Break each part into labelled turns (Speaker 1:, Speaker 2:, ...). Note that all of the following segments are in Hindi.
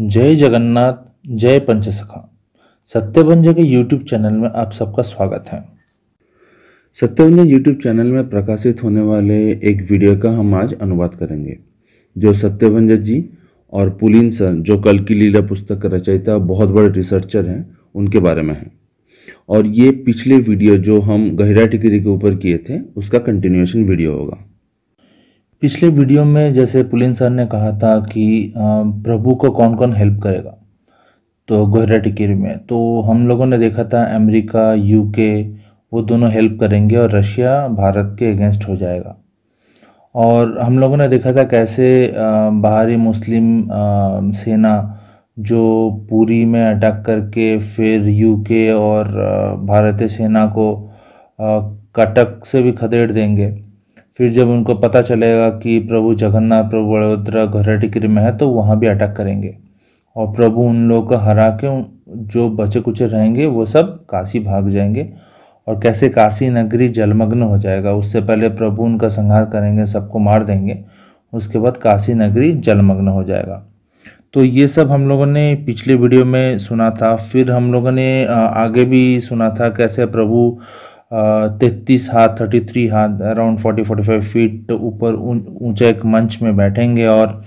Speaker 1: जय जगन्नाथ जय पंचसखा सत्यभंज के यूट्यूब चैनल में आप सबका स्वागत है सत्यभंजन यूट्यूब चैनल में प्रकाशित होने वाले एक वीडियो का हम आज अनुवाद करेंगे जो सत्यभंज जी और पुलिन सर जो कल की लीला पुस्तक का रचयिता बहुत बड़े रिसर्चर हैं उनके बारे में है और ये पिछले वीडियो जो हम गहरा टिकरी के ऊपर किए थे उसका कंटिन्यूएशन वीडियो होगा पिछले वीडियो में जैसे पुलिन सर ने कहा था कि प्रभु को कौन कौन हेल्प करेगा तो गोहरा टिकिर में तो हम लोगों ने देखा था अमेरिका यूके वो दोनों हेल्प करेंगे और रशिया भारत के अगेंस्ट हो जाएगा और हम लोगों ने देखा था कैसे बाहरी मुस्लिम सेना जो पूरी में अटैक करके फिर यूके और भारतीय सेना को कटक से भी खदेड़ देंगे फिर जब उनको पता चलेगा कि प्रभु जगन्नाथ प्रभु बड़ोदरा घराटीगिरी में है तो वहाँ भी अटैक करेंगे और प्रभु उन लोगों को हरा के जो बचे कुचे रहेंगे वो सब काशी भाग जाएंगे और कैसे काशी नगरी जलमग्न हो जाएगा उससे पहले प्रभु उनका संहार करेंगे सबको मार देंगे उसके बाद काशी नगरी जलमग्न हो जाएगा तो ये सब हम लोगों ने पिछले वीडियो में सुना था फिर हम लोगों ने आगे भी सुना था कैसे प्रभु तैतीस हाथ थर्टी थ्री हाथ around forty forty five feet ऊपर ऊंचे एक मंच में बैठेंगे और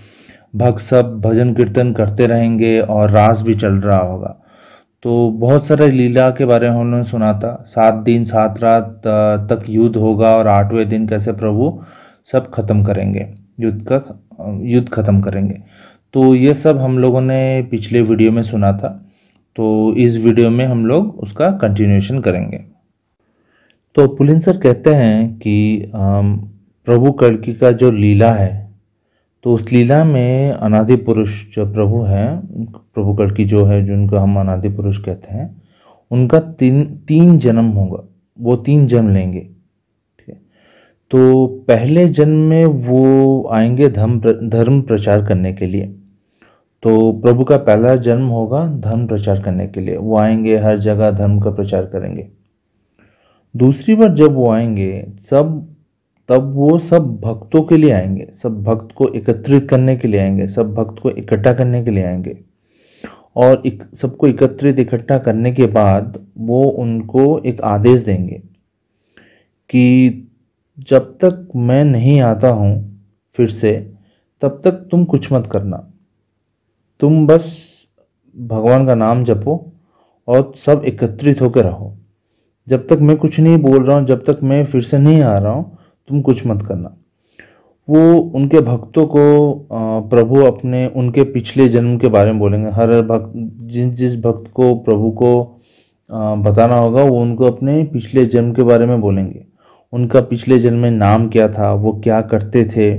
Speaker 1: भक्त सब भजन कीर्तन करते रहेंगे और रास भी चल रहा होगा तो बहुत सारे लीला के बारे में उन्होंने सुना था सात दिन सात रात तक युद्ध होगा और आठवें दिन कैसे प्रभु सब खत्म करेंगे युद्ध का युद्ध खत्म करेंगे तो ये सब हम लोगों ने पिछले वीडियो में सुना था तो इस वीडियो में हम लोग उसका कंटिन्यूशन करेंगे तो पुलिंसर कहते हैं कि प्रभु कड़की का जो लीला है तो उस लीला में अनादि पुरुष जो प्रभु हैं प्रभु कड़की जो है जिनको हम अनादि पुरुष कहते हैं उनका तीन तीन जन्म होगा वो तीन जन्म लेंगे ठीक है तो पहले जन्म में वो आएंगे धर्म धर्म प्रचार करने के लिए तो प्रभु का पहला जन्म होगा धर्म प्रचार करने के लिए वो आएंगे हर जगह धर्म का प्रचार करेंगे दूसरी बार जब वो आएंगे सब तब वो सब भक्तों के लिए आएंगे सब भक्त को एकत्रित करने के लिए आएंगे सब भक्त को इकट्ठा करने के लिए आएंगे और एक, सबको एकत्रित इकट्ठा करने के बाद वो उनको एक आदेश देंगे कि जब तक मैं नहीं आता हूँ फिर से तब तक तुम कुछ मत करना तुम बस भगवान का नाम जपो और सब एकत्रित होकर रहो जब तक मैं कुछ नहीं बोल रहा हूँ जब तक मैं फिर से नहीं आ रहा हूँ तुम कुछ मत करना वो उनके भक्तों को प्रभु अपने उनके पिछले जन्म के बारे में बोलेंगे हर भक्त जिस जिस भक्त को प्रभु को बताना होगा वो उनको अपने पिछले जन्म के बारे में बोलेंगे उनका पिछले जन्म में नाम क्या था वो क्या करते थे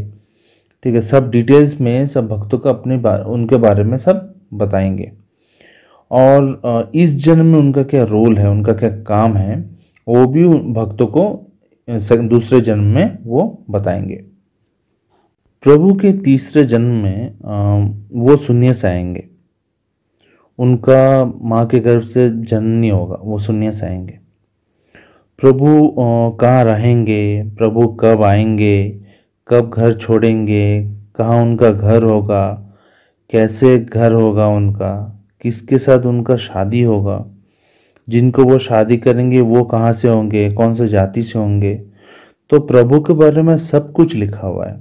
Speaker 1: ठीक है सब डिटेल्स में सब भक्तों का अपने बारे उनके बारे में सब बताएंगे और इस जन्म में उनका क्या रोल है उनका क्या काम है वो भी भक्तों को दूसरे जन्म में वो बताएंगे प्रभु के तीसरे जन्म में वो शून्य से आएंगे उनका माँ के गर्भ से जन्म नहीं होगा वो शून्य से आएंगे प्रभु कहाँ रहेंगे प्रभु कब आएंगे कब घर छोड़ेंगे कहाँ उनका घर होगा कैसे घर होगा उनका किसके साथ उनका शादी होगा जिनको वो शादी करेंगे वो कहाँ से होंगे कौन से जाति से होंगे तो प्रभु के बारे में सब कुछ लिखा हुआ है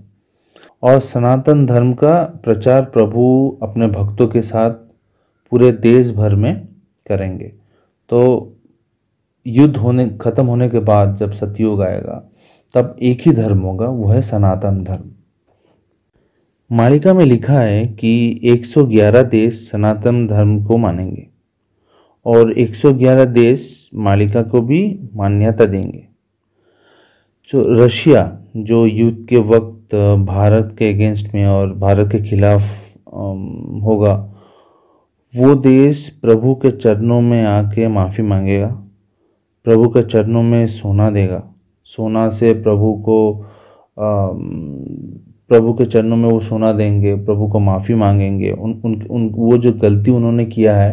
Speaker 1: और सनातन धर्म का प्रचार प्रभु अपने भक्तों के साथ पूरे देश भर में करेंगे तो युद्ध होने ख़त्म होने के बाद जब सतयुग आएगा तब एक ही धर्म होगा वह है सनातन धर्म मालिका में लिखा है कि 111 देश सनातन धर्म को मानेंगे और 111 देश मालिका को भी मान्यता देंगे जो रशिया जो युद्ध के वक्त भारत के अगेंस्ट में और भारत के खिलाफ होगा वो देश प्रभु के चरणों में आके माफ़ी मांगेगा प्रभु के चरणों में सोना देगा सोना से प्रभु को आ, प्रभु के चरणों में वो सोना देंगे प्रभु को माफ़ी मांगेंगे उन उन उन वो जो गलती उन्होंने किया है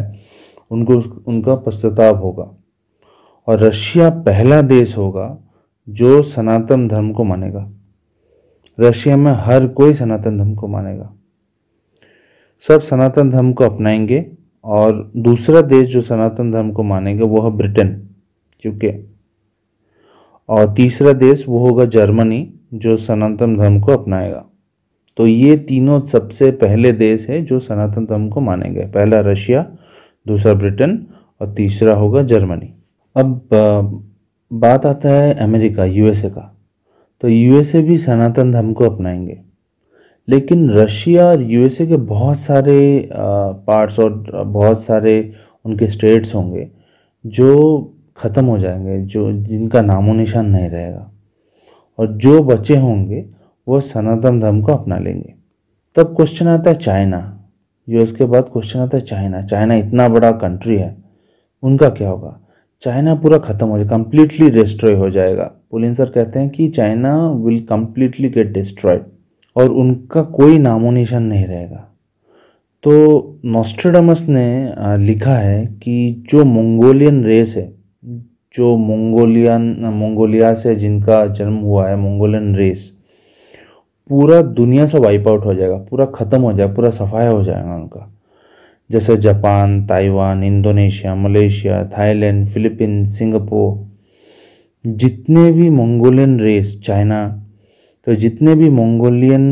Speaker 1: उनको उनका पश्चाताप होगा और रशिया पहला देश होगा जो सनातन धर्म को मानेगा रशिया में हर कोई सनातन धर्म को मानेगा सब सनातन धर्म को अपनाएंगे और दूसरा देश जो सनातन धर्म को मानेगा वो है ब्रिटेन चूंकि और तीसरा देश वो होगा जर्मनी जो सनातन धर्म को अपनाएगा तो ये तीनों सबसे पहले देश है जो सनातन धर्म को मानेंगे पहला रशिया दूसरा ब्रिटेन और तीसरा होगा जर्मनी अब बात आता है अमेरिका यूएसए का तो यूएसए भी सनातन धर्म को अपनाएंगे लेकिन रशिया और यूएसए के बहुत सारे पार्ट्स और बहुत सारे उनके स्टेट्स होंगे जो ख़त्म हो जाएंगे जो जिनका नामो निशान नहीं रहेगा और जो बचे होंगे वो सनातन धर्म को अपना लेंगे तब क्वेश्चन आता है चाइना यूएस के बाद क्वेश्चन आता है चाइना चाइना इतना बड़ा कंट्री है उनका क्या होगा चाइना पूरा ख़त्म हो जाएगा कम्प्लीटली डिस्ट्रॉय हो जाएगा पुलिन सर कहते हैं कि China will completely get destroyed और उनका कोई नामोनेशन नहीं रहेगा तो नोस्ट्रेडमस ने लिखा है कि जो मंगोलियन रेस है जो मंगोलियन मंगोलिया से जिनका जन्म हुआ है मंगोलियन रेस पूरा दुनिया से वाइप आउट हो जाएगा पूरा ख़त्म हो जाएगा पूरा सफाया हो जाएगा उनका जैसे Japan Taiwan Indonesia Malaysia Thailand Philippine Singapore जितने भी मंगोलियन रेस चाइना तो जितने भी मंगोलियन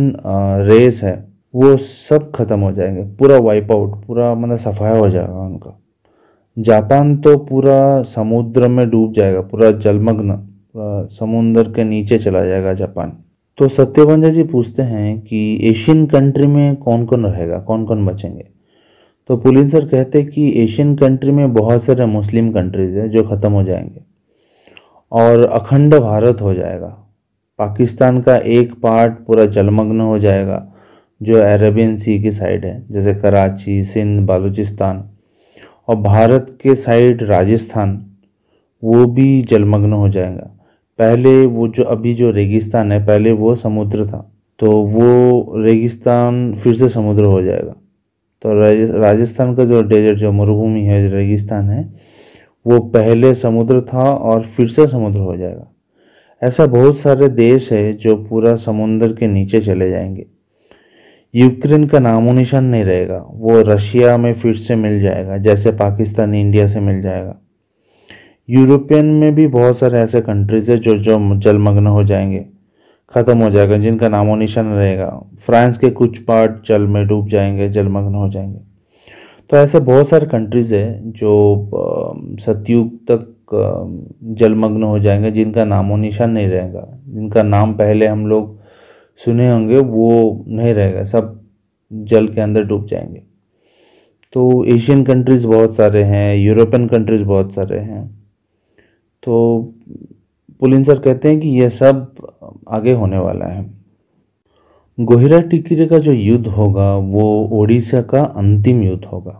Speaker 1: रेस है वो सब ख़त्म हो जाएंगे पूरा वाइप आउट पूरा मतलब सफाया हो जाएगा उनका जापान तो पूरा समुद्र में डूब जाएगा पूरा जलमग्न पूरा समुद्र के नीचे चला जाएगा जापान तो सत्यवंजा जी पूछते हैं कि एशियन कंट्री में कौन कौन रहेगा कौन कौन बचेंगे तो पुलिन सर कहते हैं कि एशियन कंट्री में बहुत सारे मुस्लिम कंट्रीज़ हैं जो ख़त्म हो जाएंगे और अखंड भारत हो जाएगा पाकिस्तान का एक पार्ट पूरा जलमग्न हो जाएगा जो अरेबियन सी की साइड है जैसे कराची सिंध बलूचिस्तान और भारत के साइड राजस्थान वो भी जलमग्न हो जाएगा पहले वो जो अभी जो रेगिस्तान है पहले वो समुद्र था तो वो रेगिस्तान फिर से समुद्र हो जाएगा तो राजस्थान का जो डेजर्ट जो मरुभूमि है जो रेगिस्तान है वो पहले समुद्र था और फिर से समुद्र हो जाएगा ऐसा बहुत सारे देश है जो पूरा समुद्र के नीचे चले जाएंगे यूक्रेन का नामो निशान नहीं रहेगा वो रशिया में फिर से मिल जाएगा जैसे पाकिस्तान इंडिया से मिल जाएगा यूरोपियन में भी बहुत सारे ऐसे कंट्रीज है जो जो जलमग्न हो जाएंगे ख़त्म हो जाएगा जिनका नामो निशान रहेगा फ्रांस के कुछ पार्ट जल में डूब जाएंगे जलमग्न हो जाएंगे तो ऐसे बहुत सारे कंट्रीज़ है जो सतयुग तक जलमग्न हो जाएंगे जिनका नामो निशान नहीं रहेगा जिनका नाम पहले हम लोग सुने होंगे वो नहीं रहेगा सब जल के अंदर डूब जाएंगे तो एशियन कंट्रीज़ बहुत सारे हैं यूरोपियन कंट्रीज़ बहुत सारे हैं तो पुलिन सर कहते हैं कि यह सब आगे होने वाला है गोहिरा टिकरे का जो युद्ध होगा वो ओडिशा का अंतिम युद्ध होगा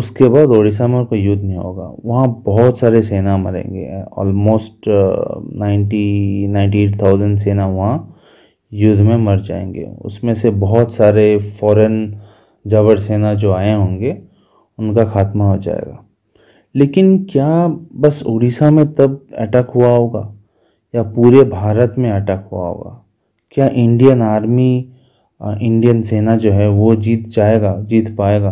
Speaker 1: उसके बाद ओडिशा में कोई युद्ध नहीं होगा वहाँ बहुत सारे सेना मरेंगे almost ninety ninety eight thousand सेना वहाँ युद्ध में मर जाएंगे उसमें से बहुत सारे फॉरेन जबर सेना जो आए होंगे उनका खात्मा हो जाएगा लेकिन क्या बस उड़ीसा में तब अटैक हुआ होगा या पूरे भारत में अटैक हुआ होगा क्या इंडियन आर्मी इंडियन सेना जो है वो जीत जाएगा जीत पाएगा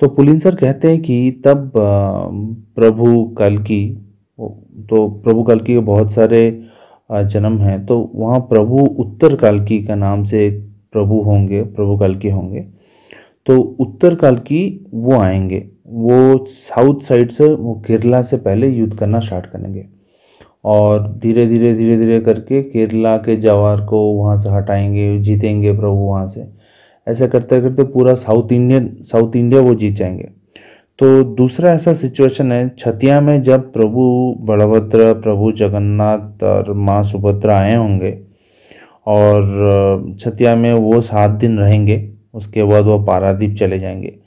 Speaker 1: तो पुलिन सर कहते हैं कि तब प्रभु की तो प्रभु कल की बहुत सारे जन्म हैं तो वहाँ प्रभु उत्तर की का नाम से प्रभु होंगे प्रभु के होंगे तो उत्तर की वो आएंगे वो साउथ साइड से वो केरला से पहले युद्ध करना स्टार्ट करेंगे और धीरे धीरे धीरे धीरे करके केरला के जवार को वहाँ से हटाएंगे जीतेंगे प्रभु वहाँ से ऐसा करते करते पूरा साउथ इंडियन साउथ इंडिया वो जीत जाएंगे तो दूसरा ऐसा सिचुएशन है छतिया में जब प्रभु बलभद्र प्रभु जगन्नाथ और माँ सुभद्रा आए होंगे और छतिया में वो सात दिन रहेंगे उसके बाद वो पारादीप चले जाएंगे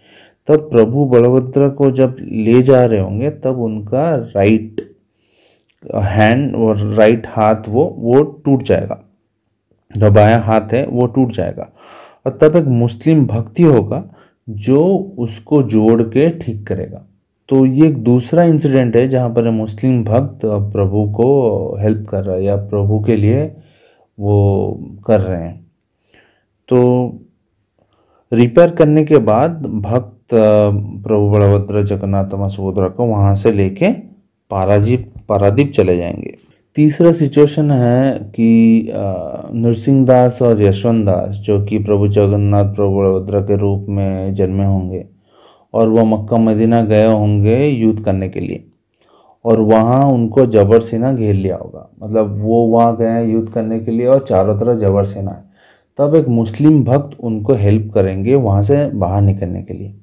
Speaker 1: तब प्रभु बलभद्र को जब ले जा रहे होंगे तब उनका राइट हैंड और राइट हाथ वो वो टूट जाएगा जो बाया हाथ है वो टूट जाएगा और तब एक मुस्लिम भक्ति होगा जो उसको जोड़ के ठीक करेगा तो ये एक दूसरा इंसिडेंट है जहाँ पर मुस्लिम भक्त प्रभु को हेल्प कर रहा है या प्रभु के लिए वो कर रहे हैं तो रिपेयर करने के बाद भक्त प्रभु बलभद्र जगन्नाथ सुभद्रा को वहाँ से लेके पारादीप पारादीप चले जाएंगे तीसरा सिचुएशन है कि नरसिंह दास और यशवंत दास जो कि प्रभु जगन्नाथ प्रभु बलभद्र के रूप में जन्मे होंगे और वह मक्का मदीना गए होंगे युद्ध करने के लिए और वहाँ उनको जबर सेना घेर लिया होगा मतलब वो वहाँ गए युद्ध करने के लिए और चारों तरफ जबर सेना है तब एक मुस्लिम भक्त उनको हेल्प करेंगे वहाँ से बाहर निकलने के लिए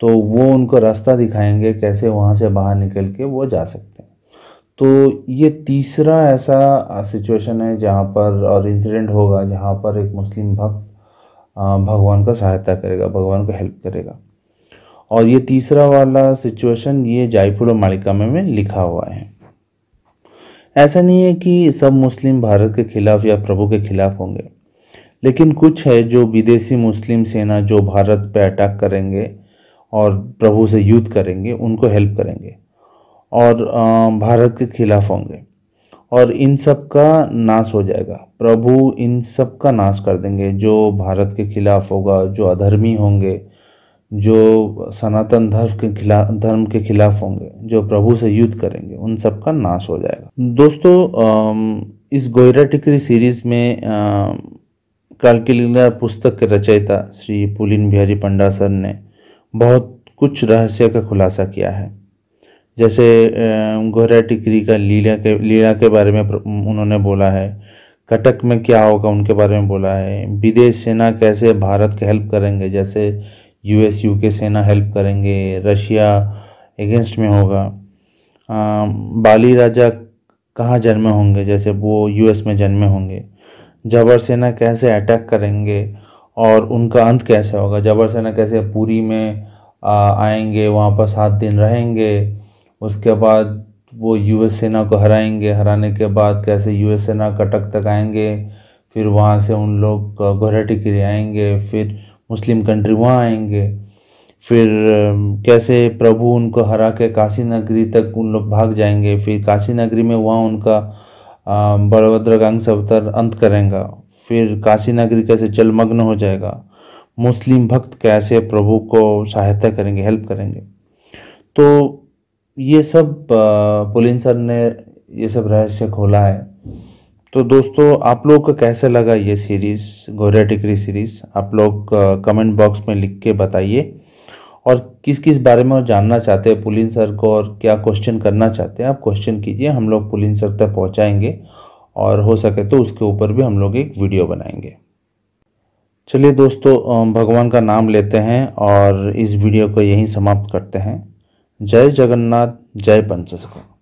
Speaker 1: तो वो उनको रास्ता दिखाएंगे कैसे वहाँ से बाहर निकल के वो जा सकते हैं तो ये तीसरा ऐसा सिचुएशन है जहाँ पर और इंसिडेंट होगा जहाँ पर एक मुस्लिम भक्त भगवान का सहायता करेगा भगवान को हेल्प करेगा और ये तीसरा वाला सिचुएशन ये जायपुर और में, में लिखा हुआ है ऐसा नहीं है कि सब मुस्लिम भारत के खिलाफ या प्रभु के खिलाफ होंगे लेकिन कुछ है जो विदेशी मुस्लिम सेना जो भारत पर अटैक करेंगे और प्रभु से युद्ध करेंगे उनको हेल्प करेंगे और भारत के खिलाफ होंगे और इन सब का नाश हो जाएगा प्रभु इन सब का नाश कर देंगे जो भारत के खिलाफ होगा जो अधर्मी होंगे जो सनातन धर्म के खिलाफ धर्म के खिलाफ होंगे जो प्रभु से युद्ध करेंगे उन सब का नाश हो जाएगा दोस्तों इस गोयरा टिकरी सीरीज में कालकिलीला पुस्तक के रचयिता श्री पुलिन बिहारी पंडा सर ने बहुत कुछ रहस्य का खुलासा किया है जैसे गोहरा टिकरी का लीला के लीला के बारे में उन्होंने बोला है कटक में क्या होगा उनके बारे में बोला है विदेश सेना कैसे भारत के हेल्प करेंगे जैसे यू एस यू के सेना हेल्प करेंगे रशिया अगेंस्ट में होगा आ, बाली राजा कहाँ जन्मे होंगे जैसे वो यूएस में जन्मे होंगे जबर सेना कैसे अटैक करेंगे और उनका अंत कैसे होगा जबर सेना कैसे पूरी में आएंगे वहाँ पर सात दिन रहेंगे उसके बाद वो एस सेना को हराएंगे हराने के बाद कैसे एस सेना कटक तक आएंगे फिर वहाँ से उन लोग गोहराटी के लिए आएंगे फिर मुस्लिम कंट्री वहाँ आएंगे फिर कैसे प्रभु उनको हरा के काशी नगरी तक उन लोग भाग जाएंगे फिर काशी नगरी में वहाँ उनका बलभद्र गंग सवतर अंत करेंगे फिर काशी नगरी कैसे जलमग्न हो जाएगा मुस्लिम भक्त कैसे प्रभु को सहायता करेंगे हेल्प करेंगे तो ये सब पुलिन सर ने ये सब रहस्य खोला है तो दोस्तों आप लोग को कैसे लगा ये सीरीज़ गोरिया टिकरी सीरीज़ आप लोग कमेंट बॉक्स में लिख के बताइए और किस किस बारे में जानना चाहते हैं पुलिन सर को और क्या क्वेश्चन करना चाहते हैं आप क्वेश्चन कीजिए हम लोग पुलिन सर तक पहुँचाएंगे और हो सके तो उसके ऊपर भी हम लोग एक वीडियो बनाएंगे चलिए दोस्तों भगवान का नाम लेते हैं और इस वीडियो को यहीं समाप्त करते हैं जय जगन्नाथ जय पंचसखा